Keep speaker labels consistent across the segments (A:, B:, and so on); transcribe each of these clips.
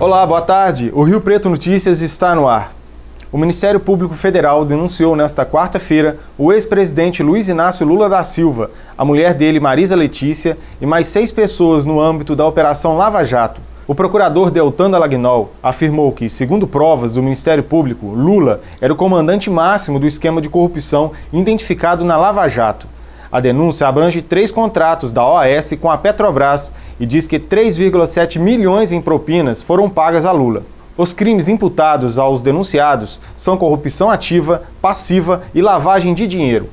A: Olá, boa tarde. O Rio Preto Notícias está no ar. O Ministério Público Federal denunciou nesta quarta-feira o ex-presidente Luiz Inácio Lula da Silva, a mulher dele, Marisa Letícia, e mais seis pessoas no âmbito da Operação Lava Jato. O procurador Deltan Dallagnol afirmou que, segundo provas do Ministério Público, Lula era o comandante máximo do esquema de corrupção identificado na Lava Jato. A denúncia abrange três contratos da OAS com a Petrobras e diz que 3,7 milhões em propinas foram pagas a Lula. Os crimes imputados aos denunciados são corrupção ativa, passiva e lavagem de dinheiro.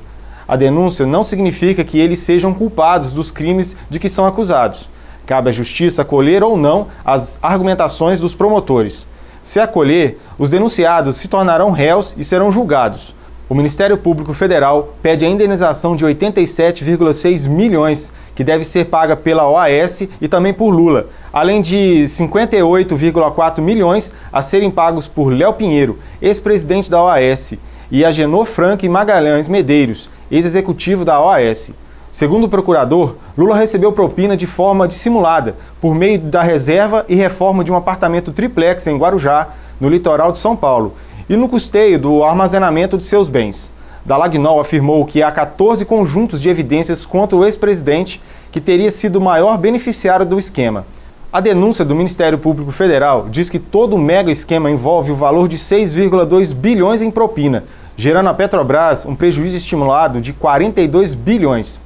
A: A denúncia não significa que eles sejam culpados dos crimes de que são acusados. Cabe à justiça acolher ou não as argumentações dos promotores. Se acolher, os denunciados se tornarão réus e serão julgados. O Ministério Público Federal pede a indenização de 87,6 milhões, que deve ser paga pela OAS e também por Lula, além de 58,4 milhões a serem pagos por Léo Pinheiro, ex-presidente da OAS, e Agenor Frank Magalhães Medeiros, ex-executivo da OAS. Segundo o procurador, Lula recebeu propina de forma dissimulada, por meio da reserva e reforma de um apartamento triplex em Guarujá, no litoral de São Paulo, e no custeio do armazenamento de seus bens. Dalagnol afirmou que há 14 conjuntos de evidências contra o ex-presidente, que teria sido o maior beneficiário do esquema. A denúncia do Ministério Público Federal diz que todo o mega esquema envolve o valor de 6,2 bilhões em propina, gerando à Petrobras um prejuízo estimulado de 42 bilhões.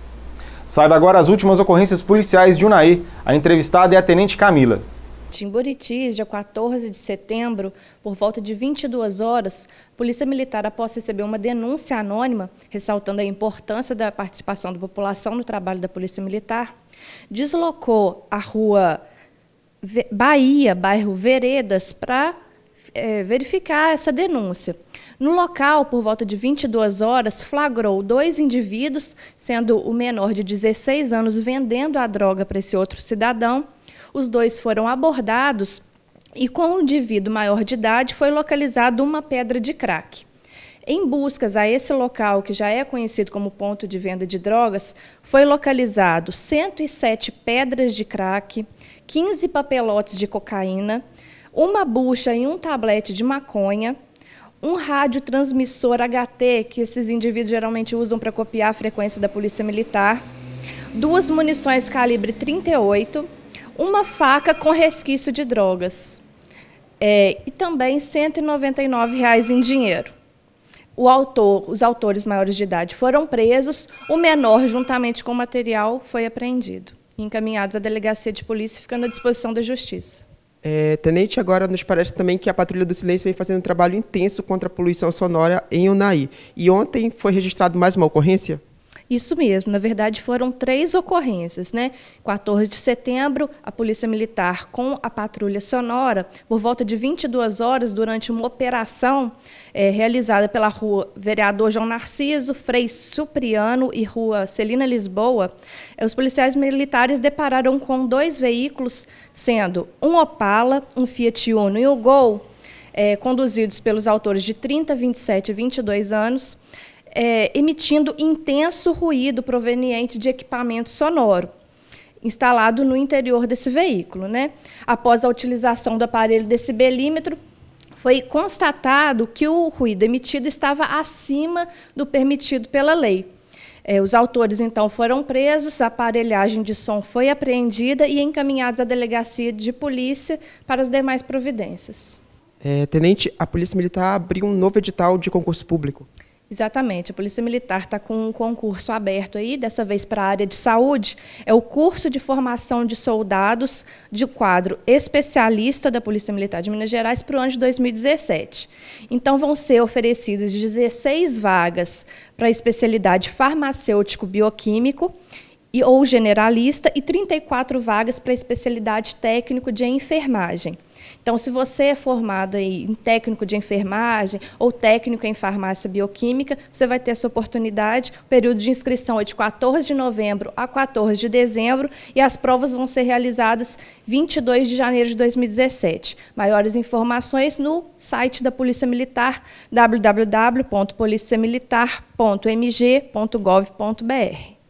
A: Saiba agora as últimas ocorrências policiais de Unai. A entrevistada é a Tenente Camila
B: em Buritis, dia 14 de setembro, por volta de 22 horas, a Polícia Militar, após receber uma denúncia anônima, ressaltando a importância da participação da população no trabalho da Polícia Militar, deslocou a rua Bahia, bairro Veredas, para é, verificar essa denúncia. No local, por volta de 22 horas, flagrou dois indivíduos, sendo o menor de 16 anos vendendo a droga para esse outro cidadão os dois foram abordados e, com o indivíduo maior de idade, foi localizada uma pedra de crack. Em buscas a esse local, que já é conhecido como ponto de venda de drogas, foi localizado 107 pedras de crack, 15 papelotes de cocaína, uma bucha e um tablete de maconha, um radiotransmissor HT, que esses indivíduos geralmente usam para copiar a frequência da Polícia Militar, duas munições calibre 38, uma faca com resquício de drogas é, e também R$ 199 reais em dinheiro. O autor, os autores maiores de idade foram presos, o menor, juntamente com o material, foi apreendido e encaminhados à delegacia de polícia, ficando à disposição da justiça.
A: É, tenente, agora nos parece também que a Patrulha do Silêncio vem fazendo um trabalho intenso contra a poluição sonora em Unai. E ontem foi registrado mais uma ocorrência?
B: Isso mesmo, na verdade foram três ocorrências, né? 14 de setembro, a Polícia Militar com a patrulha sonora, por volta de 22 horas, durante uma operação é, realizada pela rua Vereador João Narciso, Frei Supriano e rua Celina Lisboa, eh, os policiais militares depararam com dois veículos, sendo um Opala, um Fiat Uno e o Gol, é, conduzidos pelos autores de 30, 27 e 22 anos, é, emitindo intenso ruído proveniente de equipamento sonoro instalado no interior desse veículo. Né? Após a utilização do aparelho decibelímetro, foi constatado que o ruído emitido estava acima do permitido pela lei. É, os autores então foram presos, a aparelhagem de som foi apreendida e encaminhados à delegacia de polícia para as demais providências.
A: É, tenente, a Polícia Militar abriu um novo edital de concurso público.
B: Exatamente. A Polícia Militar está com um concurso aberto aí, dessa vez para a área de saúde. É o curso de formação de soldados de quadro especialista da Polícia Militar de Minas Gerais para o ano de 2017. Então, vão ser oferecidas 16 vagas para a especialidade farmacêutico-bioquímico e, ou generalista e 34 vagas para a especialidade técnico de enfermagem. Então, se você é formado em técnico de enfermagem ou técnico em farmácia bioquímica, você vai ter essa oportunidade. O período de inscrição é de 14 de novembro a 14 de dezembro e as provas vão ser realizadas 22 de janeiro de 2017. Maiores informações no site da Polícia Militar, www.policiamilitar.mg.gov.br.